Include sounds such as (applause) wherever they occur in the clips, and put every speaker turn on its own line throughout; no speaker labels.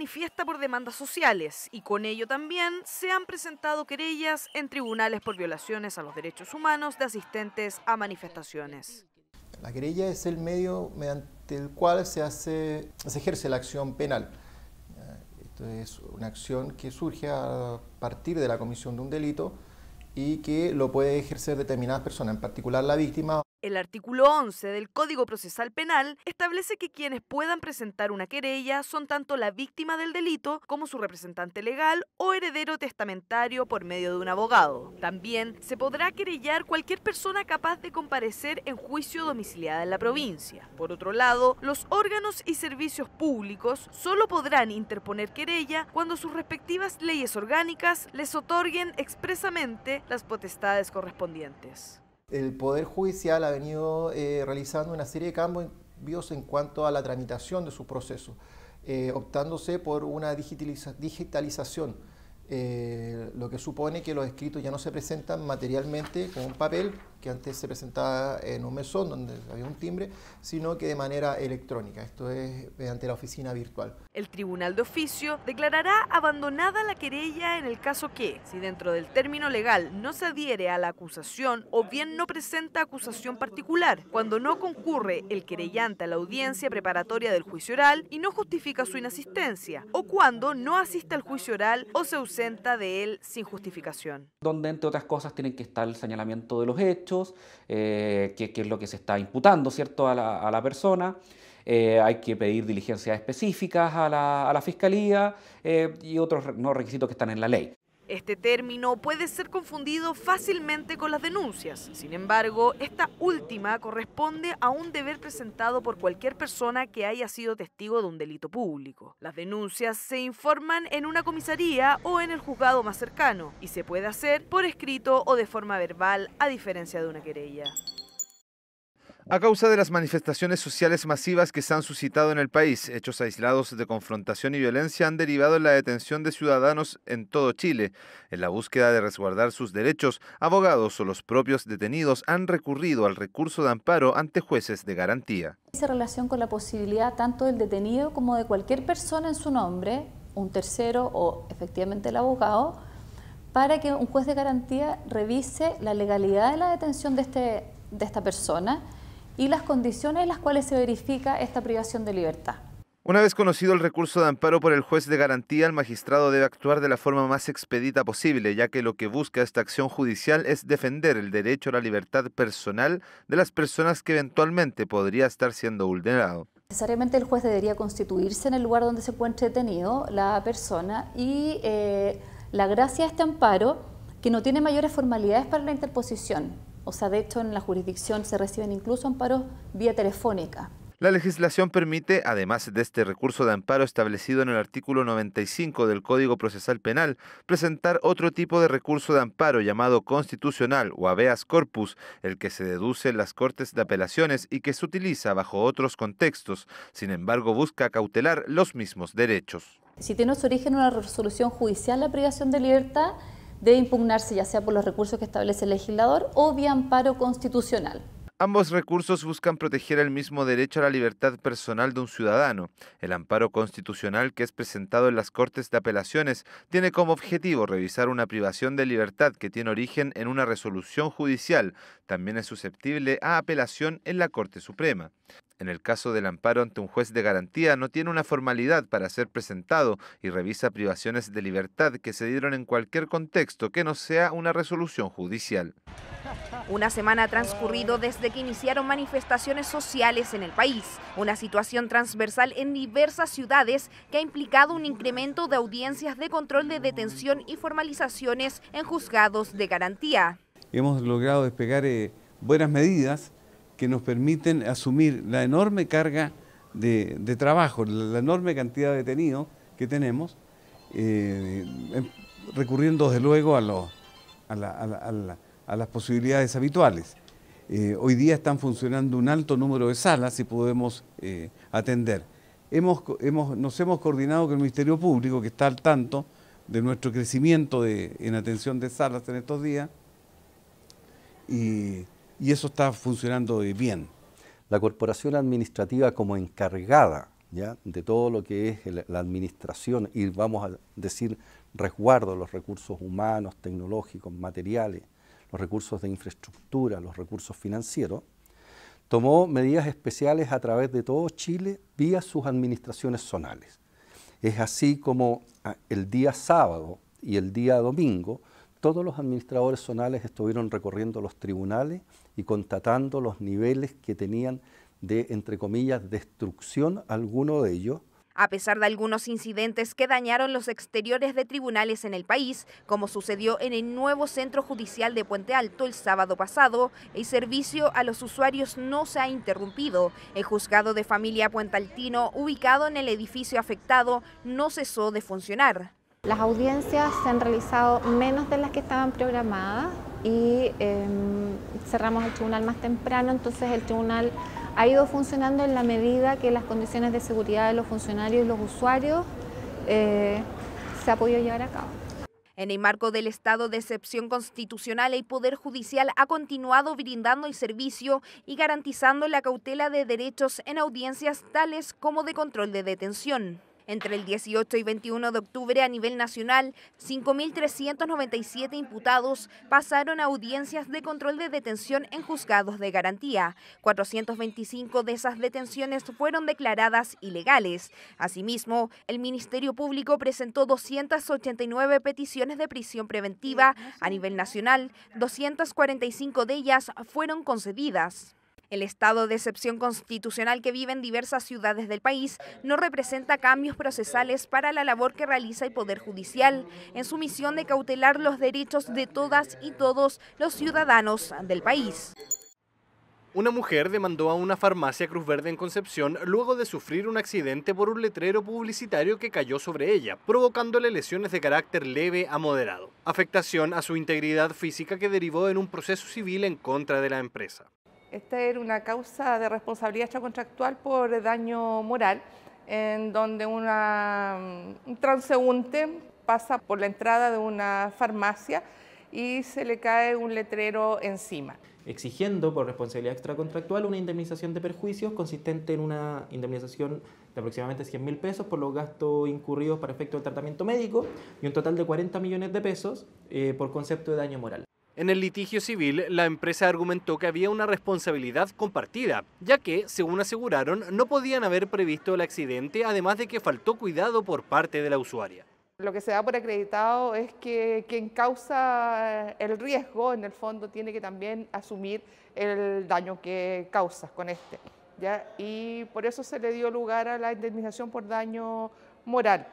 manifiesta por demandas sociales y con ello también se han presentado querellas en tribunales por violaciones a los derechos humanos de asistentes a manifestaciones.
La querella es el medio mediante el cual se, ejerce la acción penal. Eh, esto es una acción que surge a partir de la comisión de un delito y que lo puede ejercer determinadas personas, en particular la víctima.
El artículo 11 del Código Procesal Penal establece que quienes puedan presentar una querella son tanto la víctima del delito como su representante legal o heredero testamentario por medio de un abogado. También se podrá querellar cualquier persona capaz de comparecer en juicio domiciliada en la provincia. Por otro lado, los órganos y servicios públicos solo podrán interponer querella cuando sus respectivas leyes orgánicas les otorguen expresamente las potestades correspondientes
el Poder Judicial ha venido eh, realizando una serie de cambios en cuanto a la tramitación de sus procesos, eh, optándose por una digitalización, eh, lo que supone que los escritos ya no se presentan materialmente con un papel, que antes se presentaba en un mesón donde había un timbre, sino que de manera electrónica, esto es mediante la oficina virtual.
El Tribunal de Oficio declarará abandonada la querella en el caso que, si dentro del término legal no se adhiere a la acusación o bien no presenta acusación particular, cuando no concurre el querellante a la audiencia preparatoria del juicio oral y no justifica su inasistencia, o cuando no asiste al juicio oral o se ausenta de él sin justificación.
Donde, entre otras cosas, tienen que estar el señalamiento de los hechos, eh, qué, es lo que se está imputando ¿cierto? A, la, persona. Eh, hay que pedir diligencias específicas a la, fiscalía eh, y otros no requisitos que están en la ley.
Este término puede ser confundido fácilmente con las denuncias. Sin embargo, esta última corresponde a un deber presentado por cualquier persona que haya sido testigo de un delito público. Las denuncias se informan en una comisaría o en el juzgado más cercano y se puede hacer por escrito o de forma verbal a diferencia de una querella.
A causa de las manifestaciones sociales masivas que se han suscitado en el país, hechos aislados de confrontación y violencia han derivado en la detención de ciudadanos en todo Chile. En la búsqueda de resguardar sus derechos, abogados o los propios detenidos han recurrido al recurso de amparo ante jueces de garantía.
En relación con la posibilidad tanto del detenido como de cualquier persona en su nombre, un tercero o efectivamente el abogado, para que un juez de garantía revise la legalidad de la detención de, este, de esta persona y las condiciones en las cuales se verifica esta privación de libertad.
Una vez conocido el recurso de amparo por el juez de garantía, el magistrado debe actuar de la forma más expedita posible, ya que lo que busca esta acción judicial es defender el derecho a la libertad personal de las personas que eventualmente podría estar siendo vulnerado.
Necesariamente el juez debería constituirse en el lugar donde se encuentre detenido la persona y eh, la gracia de este amparo, que no tiene mayores formalidades para la interposición, o sea, de hecho, en la jurisdicción se reciben incluso amparos vía telefónica.
La legislación permite, además de este recurso de amparo establecido en el artículo 95 del Código Procesal Penal, presentar otro tipo de recurso de amparo llamado constitucional o habeas corpus, el que se deduce en las Cortes de Apelaciones y que se utiliza bajo otros contextos. Sin embargo, busca cautelar los mismos derechos.
Si tiene su origen una resolución judicial la privación de libertad, debe impugnarse ya sea por los recursos que establece el legislador o vía amparo constitucional.
Ambos recursos buscan proteger el mismo derecho a la libertad personal de un ciudadano. El amparo constitucional que es presentado en las Cortes de Apelaciones tiene como objetivo revisar una privación de libertad que tiene origen en una resolución judicial. También es susceptible a apelación en la Corte Suprema. En el caso del amparo ante un juez de garantía, no tiene una formalidad para ser presentado y revisa privaciones de libertad que se dieron en cualquier contexto que no sea una resolución judicial.
Una semana ha transcurrido desde que iniciaron manifestaciones sociales en el país, una situación transversal en diversas ciudades que ha implicado un incremento de audiencias de control de detención y formalizaciones en juzgados de garantía.
Hemos logrado despegar eh, buenas medidas que nos permiten asumir la enorme carga de, trabajo, la, enorme cantidad de detenidos que tenemos, eh, em, recurriendo desde luego a, las posibilidades habituales. Eh, hoy día están funcionando un alto número de salas y podemos eh, atender. Hemos, hemos, nos hemos coordinado con el Ministerio Público, que está al tanto de nuestro crecimiento en atención de salas en estos días, y y eso está funcionando bien. La corporación administrativa
como encargada ¿ya? de todo lo que es la administración y vamos a decir resguardo los recursos humanos, tecnológicos, materiales, los recursos de infraestructura, los recursos financieros, tomó medidas especiales a través de todo Chile vía sus administraciones zonales. Es así como ah, el día sábado y el día domingo todos los administradores zonales estuvieron recorriendo los tribunales y constatando los niveles que tenían de, entre comillas, destrucción alguno de ellos.
A pesar de algunos incidentes que dañaron los exteriores de tribunales en el país, como sucedió en el nuevo centro judicial de Puente Alto el sábado pasado, el servicio a los usuarios no se ha interrumpido. El juzgado de familia Altino, ubicado en el edificio afectado, no cesó de funcionar.
Las audiencias se han realizado menos de las que estaban programadas, y em, cerramos el tribunal más temprano, entonces el tribunal ha ido funcionando en la medida que las condiciones de seguridad de los funcionarios y los usuarios eh, se ha podido llevar a cabo.
En el marco del estado de excepción constitucional, el Poder Judicial ha continuado brindando el servicio y garantizando la cautela de derechos en audiencias tales como de control de detención. Entre el 18 y 21 de octubre a nivel nacional, 5.397 imputados pasaron a audiencias de control de detención en juzgados de garantía. 425 de esas detenciones fueron declaradas ilegales. Asimismo, el Ministerio Público presentó 289 peticiones de prisión preventiva a nivel nacional, 245 de ellas fueron concedidas. El estado de excepción constitucional que vive en diversas ciudades del país no representa cambios procesales para la labor que realiza el Poder Judicial en su misión de cautelar los derechos de todas y todos los ciudadanos del país.
Una mujer demandó a una farmacia Cruz Verde en Concepción luego de sufrir un accidente por un letrero publicitario que cayó sobre ella, provocándole lesiones de carácter leve a moderado, afectación a su integridad física que derivó en un proceso civil en contra de la empresa.
Esta era una causa de responsabilidad extracontractual por daño moral, en donde una, un transeúnte pasa por la entrada de una farmacia y se le cae un letrero
encima. Exigiendo por responsabilidad extracontractual una indemnización de perjuicios consistente en una indemnización de aproximadamente 100 mil pesos por los gastos incurridos para efecto del tratamiento médico y un total de 40 millones de pesos eh, por concepto de daño moral. En el litigio civil, la empresa argumentó que había una responsabilidad compartida, ya que, según aseguraron, no podían haber previsto el accidente, además de que faltó cuidado por parte de la usuaria.
Lo que se da por acreditado es que quien causa el riesgo, en el fondo, tiene que también asumir el daño que causa con este. Y por eso se le dio lugar a la indemnización por daño moral.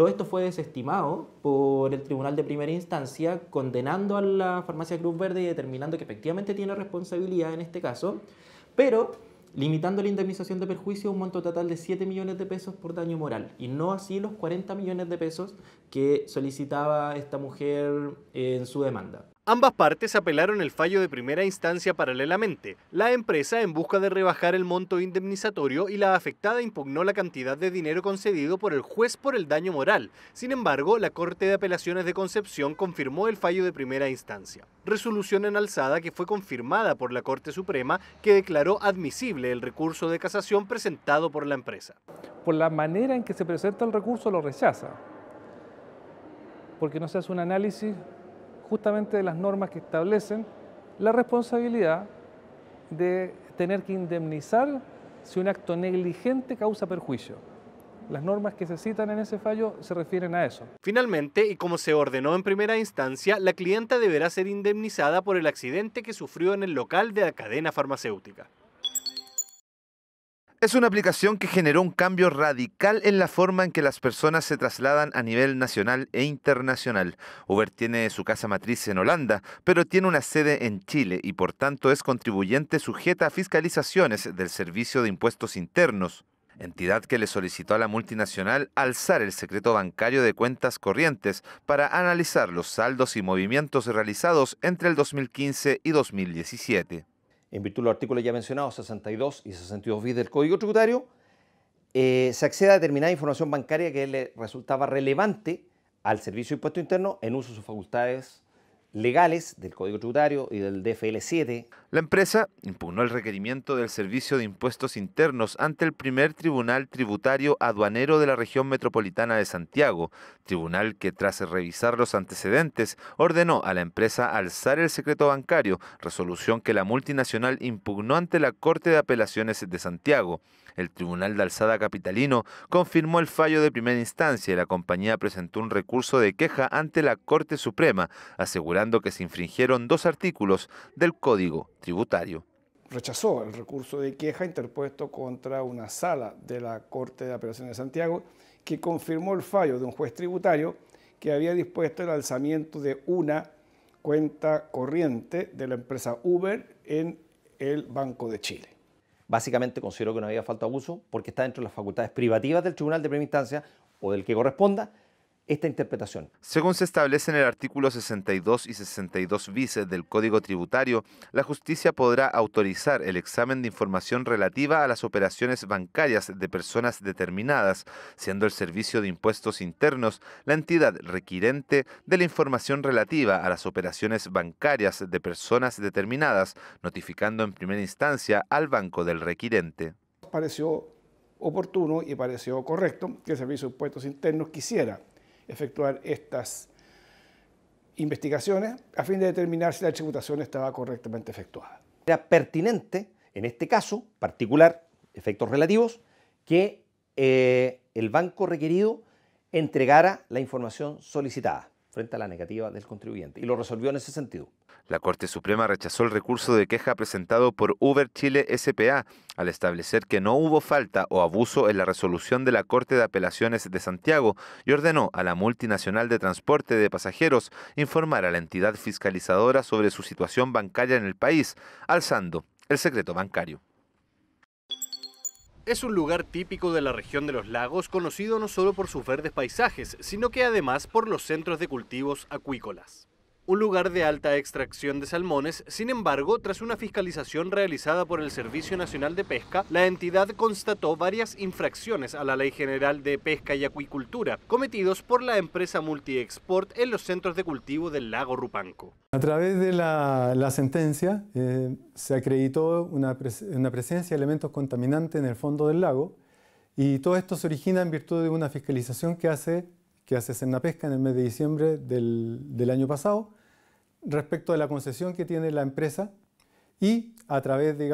Todo esto fue desestimado por el Tribunal de Primera Instancia, condenando a la farmacia Cruz Verde y determinando que efectivamente tiene responsabilidad en este caso, pero limitando la indemnización de perjuicio a un monto total de 7 millones de pesos por daño moral y no así los 40 millones de pesos que solicitaba esta mujer eh, en su demanda. Ambas partes apelaron el fallo de primera instancia paralelamente. La empresa, en busca de rebajar el monto indemnizatorio y la afectada, impugnó la cantidad de dinero concedido por el juez por el daño moral. Sin embargo, la Corte de Apelaciones de Concepción confirmó el fallo de primera instancia. Resolución en alzada que fue confirmada por la Corte Suprema, que declaró admisible el recurso de casación
presentado por la empresa. Por la manera en que se presenta el recurso, lo rechaza. Porque no se hace un análisis justamente de las normas que establecen la responsabilidad de tener que indemnizar si un acto negligente causa perjuicio. Las normas que se citan en ese fallo se refieren a eso.
Finalmente, y como se ordenó en primera instancia, la clienta deberá ser indemnizada por el accidente que sufrió en el local de la cadena farmacéutica.
Es una aplicación que generó un cambio radical en la forma en que las personas se trasladan a nivel nacional e internacional. Uber tiene su casa matriz en Holanda, pero tiene una sede en Chile y por tanto es contribuyente sujeta a fiscalizaciones del Servicio de Impuestos Internos, entidad que le solicitó a la multinacional alzar el secreto bancario de cuentas corrientes para analizar los saldos y movimientos realizados entre el 2015 y 2017 en virtud de los artículos ya mencionados, 62 y 62 bis del Código Tributario,
eh, se accede a determinada información bancaria que le resultaba relevante
al Servicio de Impuesto Interno en uso de sus facultades legales del Código Tributario y del DFL7. La empresa impugnó el requerimiento del Servicio de Impuestos Internos ante el primer Tribunal Tributario Aduanero de la región metropolitana de Santiago, tribunal que tras revisar los antecedentes ordenó a la empresa alzar el secreto bancario, resolución que la multinacional impugnó ante la Corte de Apelaciones de Santiago. El Tribunal de Alzada Capitalino confirmó el fallo de primera instancia y la compañía presentó un recurso de queja ante la Corte Suprema, asegurando que se infringieron dos artículos del Código Tributario
rechazó el recurso de queja interpuesto contra una sala de la Corte de Apelaciones de Santiago que confirmó el fallo de un juez tributario que había dispuesto el alzamiento de una cuenta corriente de la empresa Uber en el Banco de Chile
básicamente considero que no había falta de abuso porque está dentro de las facultades privativas del Tribunal de Primera Instancia o del que corresponda esta interpretación.
Según se establece en el artículo 62 y 62 bis del Código Tributario, la justicia podrá autorizar el examen de información relativa a las operaciones bancarias de personas determinadas, siendo el Servicio de Impuestos Internos la entidad requirente de la información relativa a las operaciones bancarias de personas determinadas, notificando en primera instancia al banco del requirente.
Pareció oportuno y pareció correcto que el Servicio de Impuestos Internos quisiera efectuar estas investigaciones a fin de determinar si la tributación estaba correctamente efectuada.
Era pertinente, en este caso particular, efectos relativos, que eh, el banco requerido entregara la información solicitada frente a la negativa del contribuyente y lo resolvió en ese sentido.
La Corte Suprema rechazó el recurso de queja presentado por Uber Chile SPA al establecer que no hubo falta o abuso en la resolución de la Corte de Apelaciones de Santiago y ordenó a la multinacional de transporte de pasajeros informar a la entidad fiscalizadora sobre su situación bancaria en el país, alzando el secreto bancario.
Es un lugar típico de la región de los lagos, conocido no solo por sus verdes paisajes, sino que además por los centros de cultivos acuícolas un lugar de alta extracción de salmones. Sin embargo, tras una fiscalización realizada por el Servicio Nacional de Pesca, la entidad constató varias infracciones a la Ley General de Pesca y Acuicultura cometidos por la empresa Multiexport en los centros de cultivo del lago Rupanco.
A través de la, sentencia eh, se acreditó una, presencia de elementos contaminantes en el fondo del lago y todo esto se origina en virtud de una fiscalización que hace que hace Pesca en el mes de diciembre del, del año pasado, respecto de la concesión que tiene la empresa y a través, de,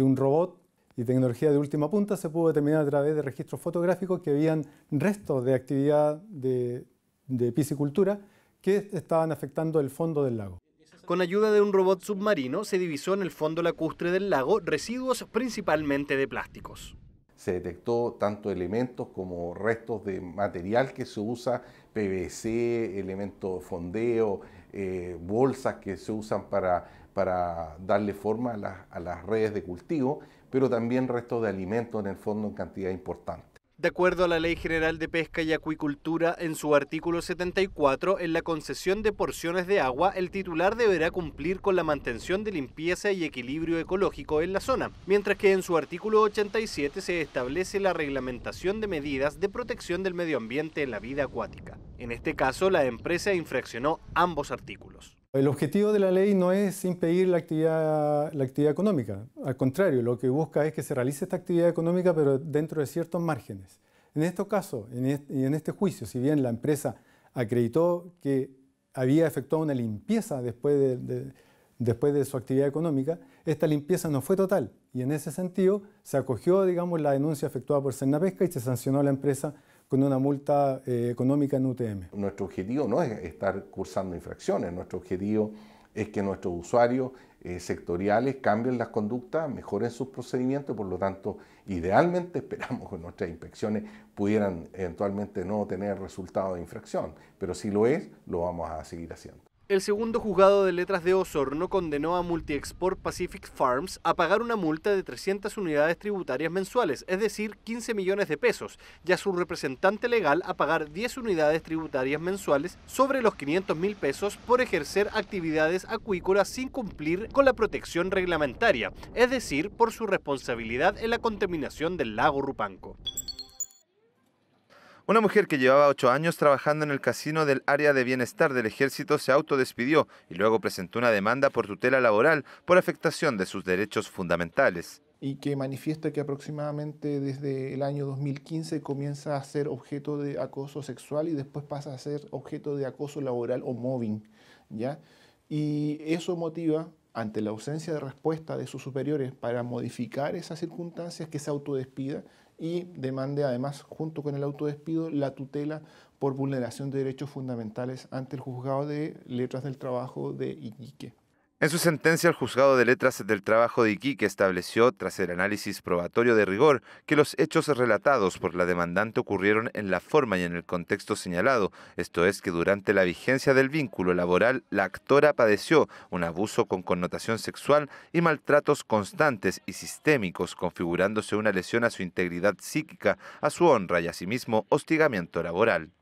un robot y tecnología de última punta se pudo determinar a través de registros fotográficos que habían restos de actividad de, de piscicultura que estaban afectando el fondo del lago.
Con ayuda de un robot submarino se divisó en el fondo lacustre del lago residuos principalmente de plásticos.
Se detectó tanto elementos como restos de material que se usa PVC, elementos fondeo, eh, bolsas que se usan para, para darle forma a, a las redes de cultivo, pero también restos de alimentos en el fondo en cantidad importante.
De acuerdo a la Ley General de Pesca y Acuicultura, en su artículo 74, en la concesión de porciones de agua, el titular deberá cumplir con la mantención de limpieza y equilibrio ecológico en la zona, mientras que en su artículo 87 se establece la reglamentación de medidas de protección del medio ambiente en la vida acuática. En este caso, la empresa infraccionó ambos artículos.
El objetivo de la ley no es impedir la actividad, económica, al contrario, lo que busca es que se realice esta actividad económica pero dentro de ciertos márgenes. En este caso y en este juicio, si bien la empresa acreditó que había efectuado una limpieza después de, su actividad económica, esta limpieza no fue total y en ese sentido se acogió digamos, la denuncia efectuada por Cernapesca y se sancionó a la empresa con una multa eh, económica en UTM.
Nuestro objetivo no es estar cursando infracciones, nuestro objetivo es que nuestros usuarios eh, sectoriales cambien las conductas, mejoren sus procedimientos, por lo tanto, idealmente (laughs) esperamos que nuestras inspecciones pudieran eventualmente no tener resultado de infracción, pero si lo es, lo vamos a seguir haciendo.
El segundo juzgado de letras de Osorno condenó a Multiexport Pacific Farms a pagar una multa de 300 unidades tributarias mensuales, es decir, 15 millones de pesos, y a su representante legal a pagar 10 unidades tributarias mensuales sobre los 500 mil pesos por ejercer actividades acuícolas sin cumplir con la protección reglamentaria, es decir, por su responsabilidad en la contaminación del lago Rupanco.
Una mujer que llevaba ocho años trabajando en el casino del área de bienestar del ejército se autodespidió y luego presentó una demanda por tutela laboral por afectación de sus derechos fundamentales. Y que manifiesta
que aproximadamente desde el año 2015 comienza a ser objeto de acoso sexual y después pasa a ser objeto de acoso laboral o mobbing. ¿ya? Y eso motiva ante la ausencia de respuesta de sus superiores para modificar esas circunstancias que se autodespida y demande además, junto con el autodespido, la tutela por vulneración de derechos fundamentales ante el juzgado de letras del trabajo de Iquique.
En su sentencia, el juzgado de letras del trabajo de Iquique estableció, tras el análisis probatorio de rigor, que los hechos relatados por la demandante ocurrieron en la forma y en el contexto señalado, esto es que durante la vigencia del vínculo laboral, la actora padeció un abuso con connotación sexual y maltratos constantes y sistémicos, configurándose una lesión a su integridad psíquica, a su honra y asimismo hostigamiento laboral.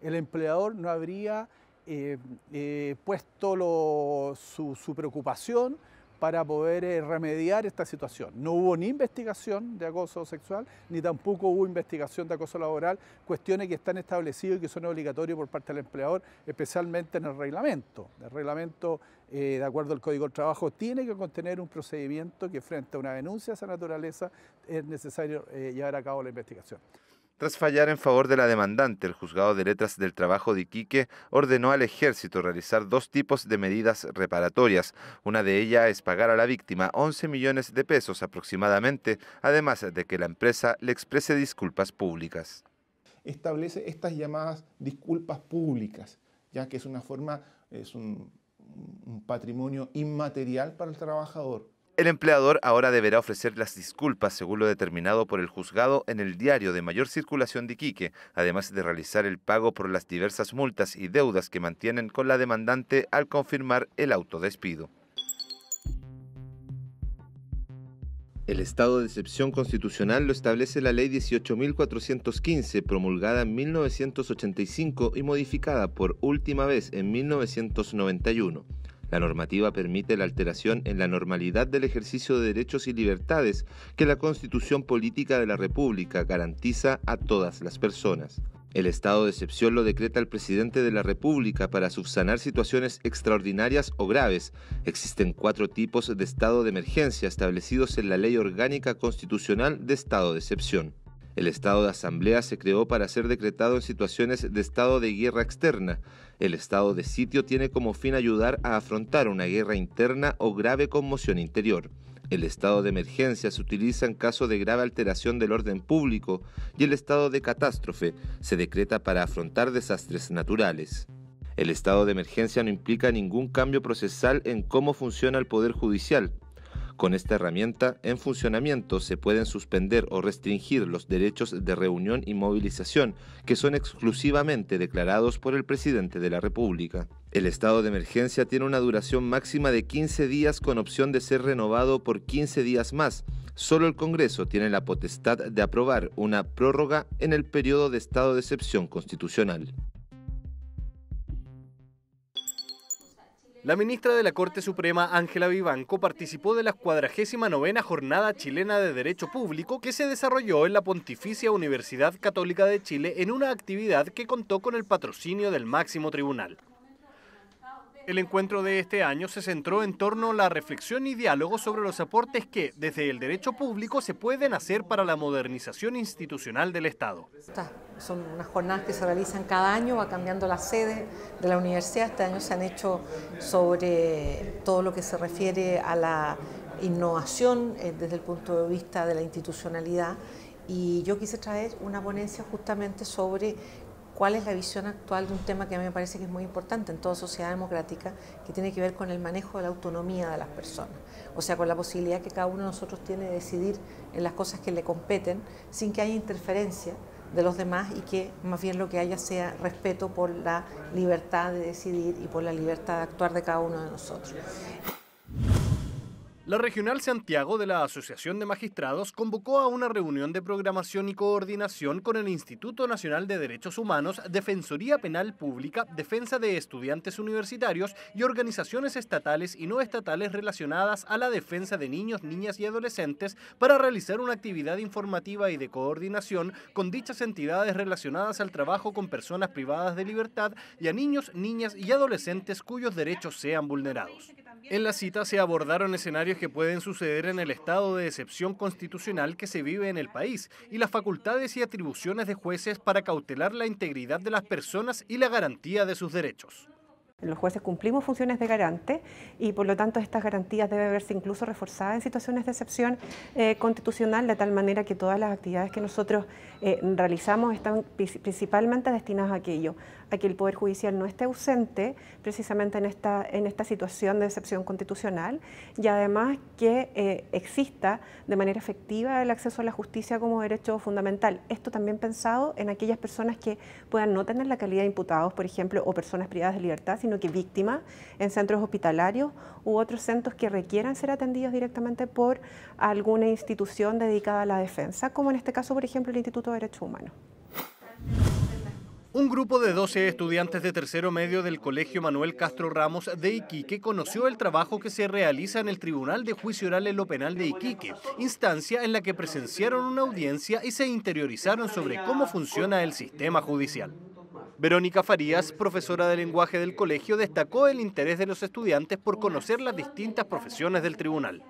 El empleador no habría eh, eh, puesto su, preocupación para poder eh, remediar esta situación. No hubo ni investigación de acoso sexual, ni tampoco hubo investigación de acoso laboral, cuestiones que están establecidas y que son obligatorias por parte del empleador, especialmente en el reglamento. El reglamento, de acuerdo al Código del Trabajo, tiene que contener un procedimiento que frente a una denuncia de esa naturaleza es necesario llevar a cabo la investigación.
Tras fallar en favor de la demandante, el juzgado de letras del trabajo de Iquique ordenó al ejército realizar dos tipos de medidas reparatorias. Una de ellas es pagar a la víctima 11 millones de pesos aproximadamente, además de que la empresa le exprese disculpas públicas.
Establece estas llamadas disculpas públicas, ya que es una forma, es un, un
patrimonio inmaterial para el trabajador el empleador ahora deberá ofrecer las disculpas según lo determinado por el juzgado en el diario de mayor circulación de Iquique, además de realizar el pago por las diversas multas y deudas que mantienen con la demandante al confirmar el autodespido. El estado de excepción constitucional lo establece la Ley 18.415, promulgada en 1985 y modificada por última vez en 1991. La normativa permite la alteración en la normalidad del ejercicio de derechos y libertades que la Constitución Política de la República garantiza a todas las personas. El estado de excepción lo decreta el presidente de la República para subsanar situaciones extraordinarias o graves. Existen cuatro tipos de estado de emergencia establecidos en la Ley Orgánica Constitucional de Estado de Excepción. El estado de asamblea se creó para ser decretado en situaciones de estado de guerra externa. El estado de sitio tiene como fin ayudar a afrontar una guerra interna o grave conmoción interior. El estado de emergencia se utiliza en caso de grave alteración del orden público y el estado de catástrofe se decreta para afrontar desastres naturales. El estado de emergencia no implica ningún cambio procesal en cómo funciona el Poder Judicial, con esta herramienta en funcionamiento se pueden suspender o restringir los derechos de reunión y movilización que son exclusivamente declarados por el presidente de la República. El estado de emergencia tiene una duración máxima de 15 días con opción de ser renovado por 15 días más. Solo el Congreso tiene la potestad de aprobar una prórroga en el periodo de estado de excepción constitucional.
La ministra de la Corte Suprema, Ángela Vivanco, participó de la 49 Jornada Chilena de Derecho Público que se desarrolló en la Pontificia Universidad Católica de Chile en una actividad que contó con el patrocinio del máximo tribunal. El encuentro de este año se centró en torno a la reflexión y diálogo sobre los aportes que, desde el derecho público, se pueden hacer para la modernización institucional del Estado.
son unas jornadas que se realizan cada año, va cambiando la sede de la universidad. Este año se han hecho sobre todo lo que se refiere a la innovación eh, desde el punto de vista de la institucionalidad y yo quise traer una ponencia justamente sobre cuál es la visión actual de un tema que a mí me parece que es muy importante en toda sociedad democrática, que tiene que ver con el manejo de la autonomía de las personas, o sea, con la posibilidad que cada uno de nosotros tiene de decidir en las cosas que le competen sin que haya interferencia de los demás y que más bien lo que haya sea respeto por la libertad de decidir y por la libertad de actuar de cada uno de nosotros.
La Regional Santiago de la Asociación de Magistrados convocó a una reunión de programación y coordinación con el Instituto Nacional de Derechos Humanos, Defensoría Penal Pública, Defensa de Estudiantes Universitarios y organizaciones estatales y no estatales relacionadas a la defensa de niños, niñas y adolescentes para realizar una actividad informativa y de coordinación con dichas entidades relacionadas al trabajo con personas privadas de libertad y a niños, niñas y adolescentes cuyos derechos sean vulnerados. En la cita se abordaron escenarios que pueden suceder en el estado de excepción constitucional que se vive en el país y las facultades y atribuciones de jueces para cautelar la integridad de las personas y la garantía de sus derechos.
Los jueces cumplimos funciones de garante y por lo tanto estas garantías deben verse incluso reforzadas en situaciones de excepción eh, constitucional, de tal manera que todas las actividades que nosotros eh, realizamos están principalmente destinadas a aquello, a que el Poder Judicial no esté ausente precisamente en esta, en esta situación de excepción constitucional y además que eh, exista de manera efectiva el acceso a la justicia como derecho fundamental. Esto también pensado en aquellas personas que puedan no tener la calidad de imputados, por ejemplo, o personas privadas de libertad, sino que víctimas en centros hospitalarios u otros centros que requieran ser atendidos directamente por alguna institución dedicada a la defensa, como en este caso, por ejemplo, el Instituto de Derechos Humanos.
Un grupo de 12 estudiantes de tercero medio del Colegio Manuel Castro Ramos de Iquique conoció el trabajo que se realiza en el Tribunal de Juicio Oral en lo Penal de Iquique, instancia en la que presenciaron una audiencia y se interiorizaron sobre cómo funciona el sistema judicial. Verónica Farías, profesora de lenguaje del colegio, destacó el interés de los estudiantes por conocer las distintas profesiones del tribunal.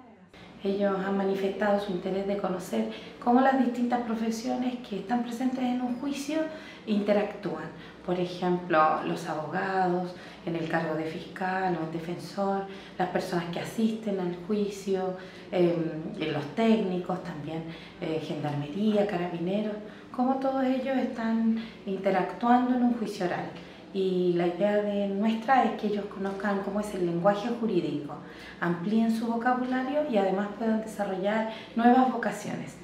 Ellos han manifestado su interés de conocer cómo las distintas profesiones que están presentes en un juicio interactúan. Por ejemplo, los abogados, en el cargo de fiscal o defensor, las personas que asisten al juicio, em, los técnicos también, eh, gendarmería, carabineros cómo todos ellos están interactuando en un juicio oral. Y la idea de nuestra es que ellos conozcan cómo es el lenguaje jurídico, amplíen su vocabulario y además puedan desarrollar nuevas vocaciones.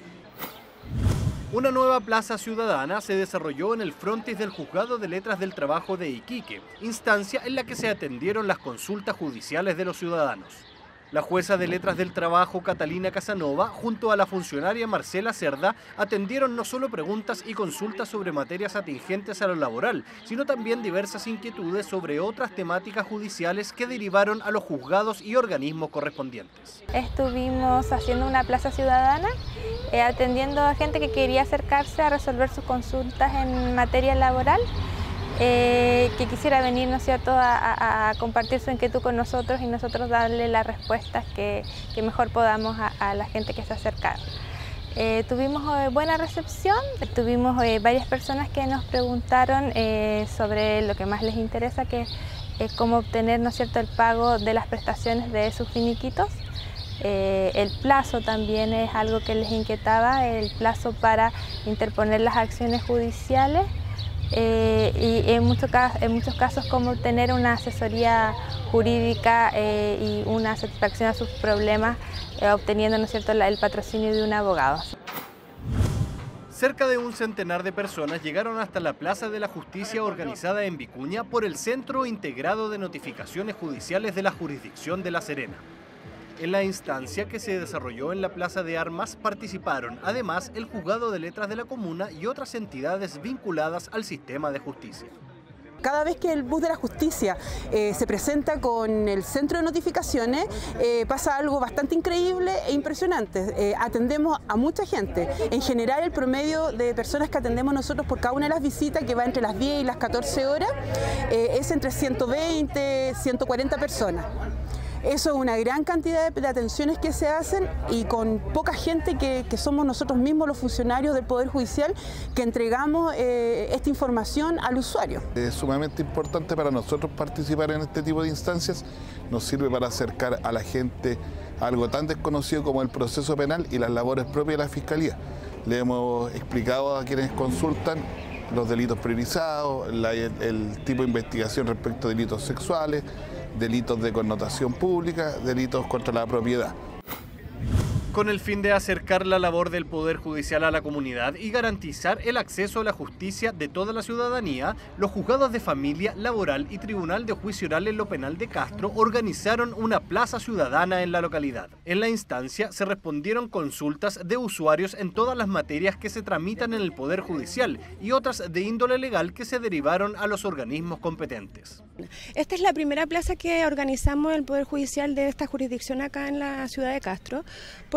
Una nueva plaza ciudadana se desarrolló en el frontis del Juzgado de Letras del Trabajo de Iquique, instancia en la que se atendieron las consultas judiciales de los ciudadanos. La jueza de Letras del Trabajo, Catalina Casanova, junto a la funcionaria Marcela Cerda, atendieron no solo preguntas y consultas sobre materias atingentes a lo laboral, sino también diversas inquietudes sobre otras temáticas judiciales que derivaron a los juzgados y organismos correspondientes.
Estuvimos haciendo una plaza ciudadana, eh, atendiendo a gente que quería acercarse a resolver sus consultas en materia laboral. Eh, que quisiera venir ¿no cierto? A, compartir su inquietud con nosotros y nosotros darle las respuestas que, mejor podamos a, la gente que se acerca. Eh, tuvimos eh, buena recepción, tuvimos varias personas que nos preguntaron sobre lo que más les interesa, que es cómo obtener ¿no cierto? el pago de las prestaciones de sus finiquitos. el plazo también es algo que les inquietaba, el plazo para interponer las acciones judiciales y en, muchos casos como obtener una asesoría jurídica eh, y una satisfacción a sus problemas eh, obteniendo ¿no el patrocinio de un abogado.
Cerca de un centenar de personas llegaron hasta la Plaza de la Justicia organizada en Vicuña por el Centro Integrado de Notificaciones Judiciales de la Jurisdicción de La Serena. En la instancia que se desarrolló en la Plaza de Armas participaron además el Juzgado de Letras de la Comuna y otras entidades vinculadas al sistema de justicia.
Cada vez que el bus de la justicia eh, se presenta con el centro de notificaciones, eh, pasa algo bastante increíble e impresionante. Eh, atendemos a mucha gente. En general, el promedio de personas que atendemos nosotros por cada una de las visitas, que va entre las 10 y las 14 horas, es entre 120, y 140 personas. Eso es una gran cantidad de, atenciones que se hacen y con poca gente que, somos nosotros mismos los funcionarios del Poder Judicial que entregamos eh, esta información al usuario.
Es sumamente importante para nosotros participar en este tipo de instancias, nos sirve para acercar a la gente algo tan desconocido como el proceso penal y las labores propias de la Fiscalía. Le hemos explicado a quienes consultan los delitos priorizados, el, el tipo de investigación respecto a delitos sexuales, delitos de connotación pública, delitos contra la propiedad
con el fin de acercar la labor del Poder Judicial a la comunidad y garantizar el acceso a la justicia de toda la ciudadanía, los juzgados de familia, laboral y tribunal de juicio oral en lo penal de Castro organizaron una plaza ciudadana en la localidad. En la instancia se respondieron consultas de usuarios en todas las materias que se tramitan en el Poder Judicial y otras de índole legal que se derivaron a los organismos competentes.
Esta es la primera plaza que organizamos el Poder Judicial de esta jurisdicción acá en la ciudad de Castro.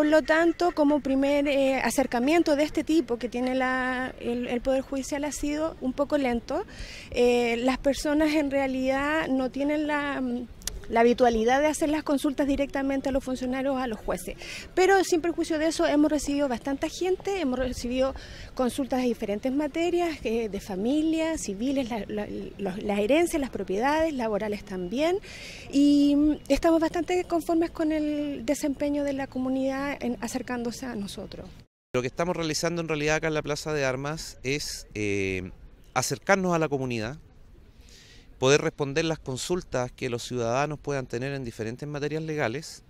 Por lo tanto, como primer eh, acercamiento de este tipo que tiene la, el, Poder Judicial ha sido un poco lento. Eh, las personas en realidad no tienen la la habitualidad de hacer las consultas directamente a los funcionarios, a los jueces. Pero sin perjuicio de eso, hemos recibido bastante gente, hemos recibido consultas de diferentes materias, eh, de familias, civiles, las herencias, las propiedades, laborales también. Y mm, estamos bastante conformes con el desempeño de la comunidad en, acercándose a nosotros.
Lo que estamos realizando en realidad acá en la Plaza de Armas es eh, acercarnos a la comunidad, poder responder las consultas que los ciudadanos puedan tener en diferentes materias legales.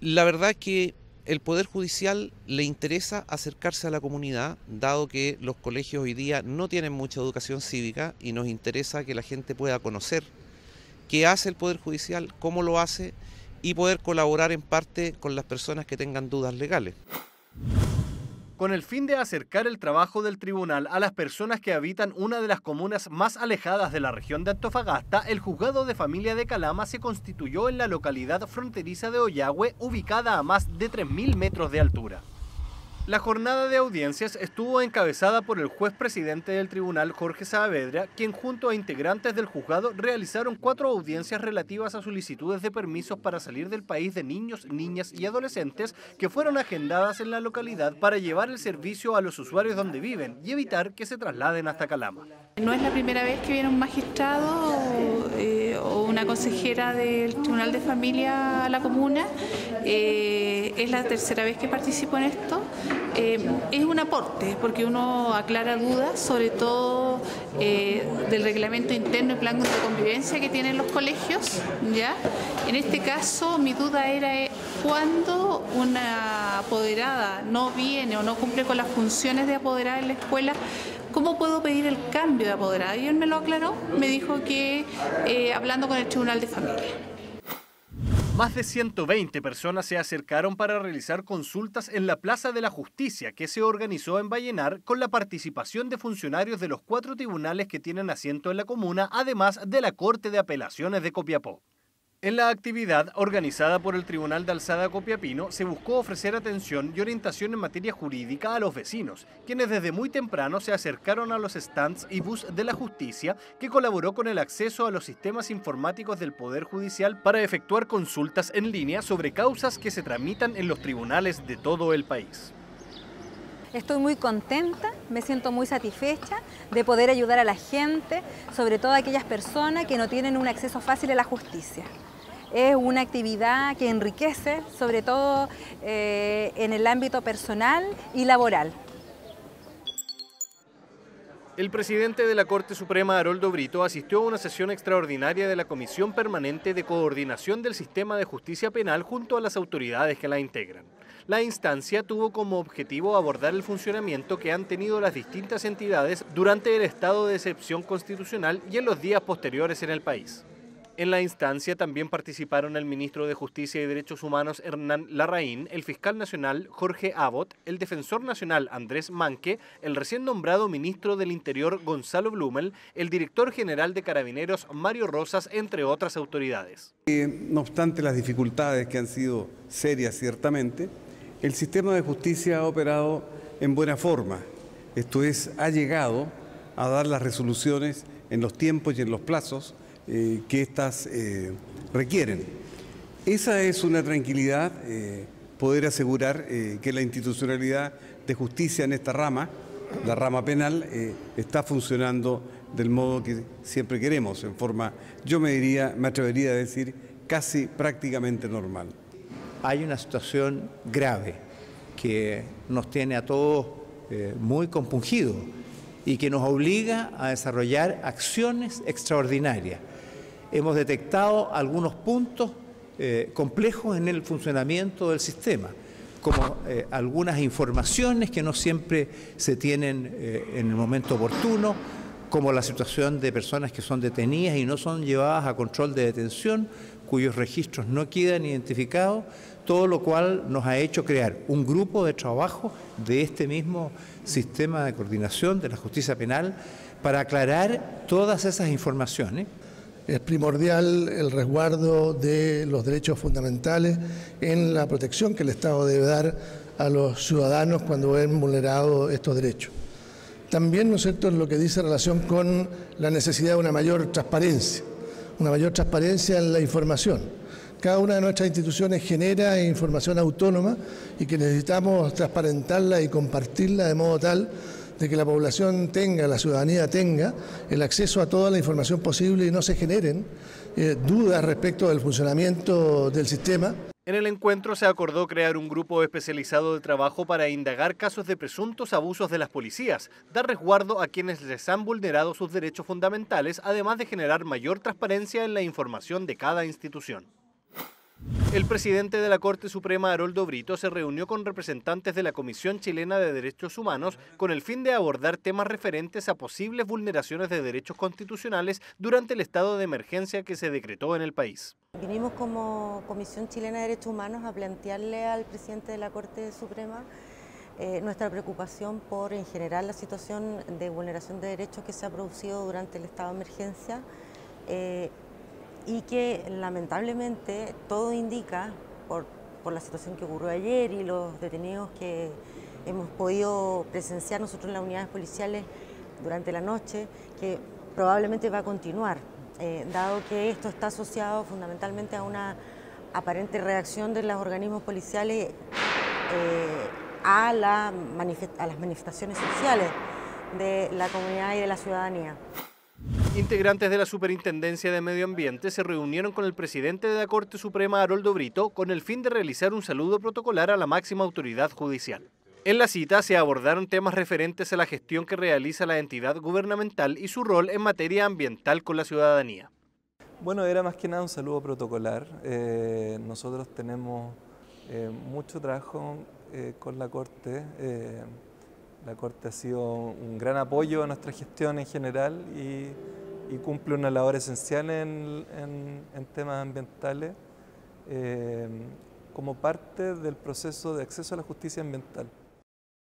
La verdad que el Poder Judicial le interesa acercarse a la comunidad, dado que los colegios hoy día no tienen mucha educación cívica y nos interesa que la gente pueda conocer qué hace el Poder Judicial, cómo lo hace y poder colaborar en parte con las personas que tengan dudas legales
con el fin de acercar el trabajo del tribunal a las personas que habitan una de las comunas más alejadas de la región de Antofagasta, el juzgado de familia de Calama se constituyó en la localidad fronteriza de Ollagüe, ubicada a más de 3.000 metros de altura. La jornada de audiencias estuvo encabezada por el juez presidente del tribunal Jorge Saavedra, quien junto a integrantes del juzgado realizaron cuatro audiencias relativas a solicitudes de permisos para salir del país de niños, niñas y adolescentes que fueron agendadas en la localidad para llevar el servicio a los usuarios donde viven y evitar que se trasladen hasta Calama.
No es la primera vez que viene un magistrado eh, o, una consejera del Tribunal de Familia a la comuna. Eh, es la tercera vez que participo en esto. Eh, es un aporte, porque uno aclara dudas, sobre todo
eh, del reglamento interno y plan de convivencia que tienen los colegios. ¿ya? En este caso, mi duda era eh, cuando una apoderada no viene o no cumple con las funciones de apoderada en la escuela, ¿cómo puedo pedir el cambio de apoderada? Y él me lo aclaró, me dijo que hablando con el Tribunal de Familia.
Más de 120 personas se acercaron para realizar consultas en la Plaza de la Justicia que se organizó en Vallenar con la participación de funcionarios de los cuatro tribunales que tienen asiento en la comuna, además de la Corte de Apelaciones de Copiapó. En la actividad organizada por el Tribunal de Alzada Copiapino se buscó ofrecer atención y orientación en materia jurídica a los vecinos, quienes desde muy temprano se acercaron a los stands y bus de la justicia que colaboró con el acceso a los sistemas informáticos del Poder Judicial para efectuar consultas en línea sobre causas que se tramitan en los tribunales de todo el país.
Estoy muy contenta, me siento muy satisfecha de poder ayudar a la gente, sobre todo a aquellas personas que no tienen un acceso fácil a la justicia es una actividad que enriquece, sobre todo eh, en el ámbito personal y laboral.
El presidente de la Corte Suprema, Haroldo Brito, asistió a una sesión extraordinaria de la Comisión Permanente de Coordinación del Sistema de Justicia Penal junto a las autoridades que la integran. La instancia tuvo como objetivo abordar el funcionamiento que han tenido las distintas entidades durante el estado de excepción constitucional y en los días posteriores en el país. En la instancia también participaron el ministro de Justicia y Derechos Humanos Hernán Larraín, el fiscal nacional Jorge Abot, el defensor nacional Andrés Manque, el recién nombrado ministro del Interior Gonzalo Blumel, el director general de Carabineros Mario Rosas, entre otras autoridades.
Eh, no obstante las dificultades que han sido serias ciertamente, el sistema de justicia ha operado en buena forma, esto es, ha llegado a dar las resoluciones en los tiempos y en los plazos eh, que estas eh, requieren. Esa es una tranquilidad, eh, poder asegurar que la institucionalidad de justicia en esta rama, la rama penal, está funcionando del modo que siempre queremos, en forma, yo me, diría, me atrevería a decir, casi prácticamente normal. Hay una situación grave que
nos tiene a todos muy compungidos y que nos obliga a desarrollar acciones extraordinarias hemos detectado algunos puntos eh, complejos en el funcionamiento del sistema, como eh, algunas informaciones que no siempre se tienen eh, en el momento oportuno, como la situación de personas que son detenidas y no son llevadas a control de detención, cuyos registros no quedan identificados, todo lo cual nos ha hecho crear un grupo de trabajo de este mismo sistema de coordinación de la justicia penal para aclarar todas esas informaciones. Es primordial el resguardo de
los derechos fundamentales en la protección que el Estado debe dar a los ciudadanos cuando ven vulnerados estos derechos. También, ¿no es cierto?, en lo que dice relación con la necesidad de una mayor transparencia, una mayor transparencia en la información. Cada una de nuestras instituciones genera información autónoma y que necesitamos transparentarla y compartirla de modo tal de que la población tenga, la ciudadanía tenga el acceso a toda la información posible y no se generen eh, dudas respecto del funcionamiento del sistema.
En el encuentro se acordó crear un grupo especializado de trabajo para indagar casos de presuntos abusos de las policías, dar resguardo a quienes les han vulnerado sus derechos fundamentales, además de generar mayor transparencia en la información de cada institución. El presidente de la Corte Suprema, Haroldo Brito, se reunió con representantes de la Comisión Chilena de Derechos Humanos con el fin de abordar temas referentes a posibles vulneraciones de derechos constitucionales durante el estado de emergencia que se decretó en el país. Vinimos
como Comisión Chilena de Derechos Humanos a plantearle al presidente de la Corte Suprema eh, nuestra preocupación por, en general, la situación de vulneración de derechos que se ha producido durante el estado de emergencia. Eh, y que lamentablemente todo indica, por, la situación que ocurrió ayer y los detenidos que hemos podido presenciar nosotros en las unidades policiales durante la noche, que probablemente va a continuar, eh, dado que esto está asociado fundamentalmente a una aparente reacción de los organismos policiales eh, a las manifestaciones sociales de la comunidad y de la ciudadanía.
Integrantes de la Superintendencia de Medio Ambiente se reunieron con el presidente de la Corte Suprema, Haroldo Brito, con el fin de realizar un saludo protocolar a la máxima autoridad judicial. En la cita se abordaron temas referentes a la gestión que realiza la entidad gubernamental y su rol en materia ambiental con la ciudadanía.
Bueno, era más que nada un saludo protocolar. Eh, nosotros tenemos eh, mucho trabajo eh, con la Corte la Corte ha sido un gran apoyo a nuestra gestión en general y, cumple una labor esencial en, temas ambientales eh, como parte del proceso de acceso a la justicia ambiental.